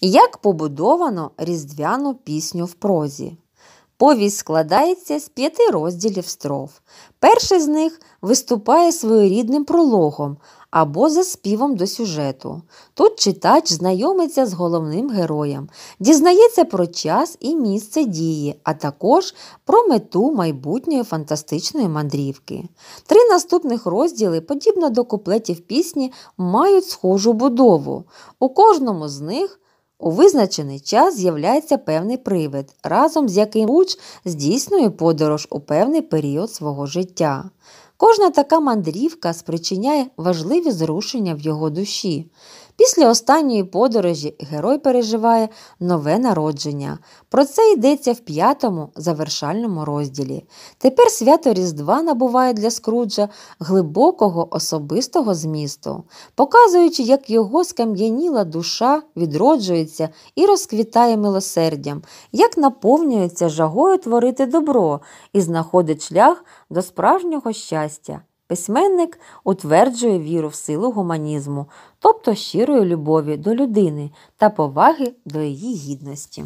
Як побудовано різдвяну пісню в прозі? Повість складається з п'яти розділів строф. Перший з них виступає своєрідним прологом або за співом до сюжету. Тут читач знайомиться з головним героєм, дізнається про час і місце дії, а також про мету майбутньої фантастичної мандрівки. Три наступних розділи, подібно до куплетів пісні, мають схожу будову. У кожному з них у визначений час з'являється певний привид, разом з яким луч здійснює подорож у певний період свого життя. Кожна така мандрівка спричиняє важливі зрушення в його душі. Після останньої подорожі герой переживає нове народження. Про це йдеться в п'ятому завершальному розділі. Тепер свято Різдва набуває для Скруджа глибокого особистого змісту, показуючи, як його скам'яніла душа відроджується і розквітає милосердям, як наповнюється жагою творити добро і знаходить шлях до справжнього щастя щастя. Письменник утверджує віру в силу гуманізму, тобто щирої любові до людини та поваги до її гідності.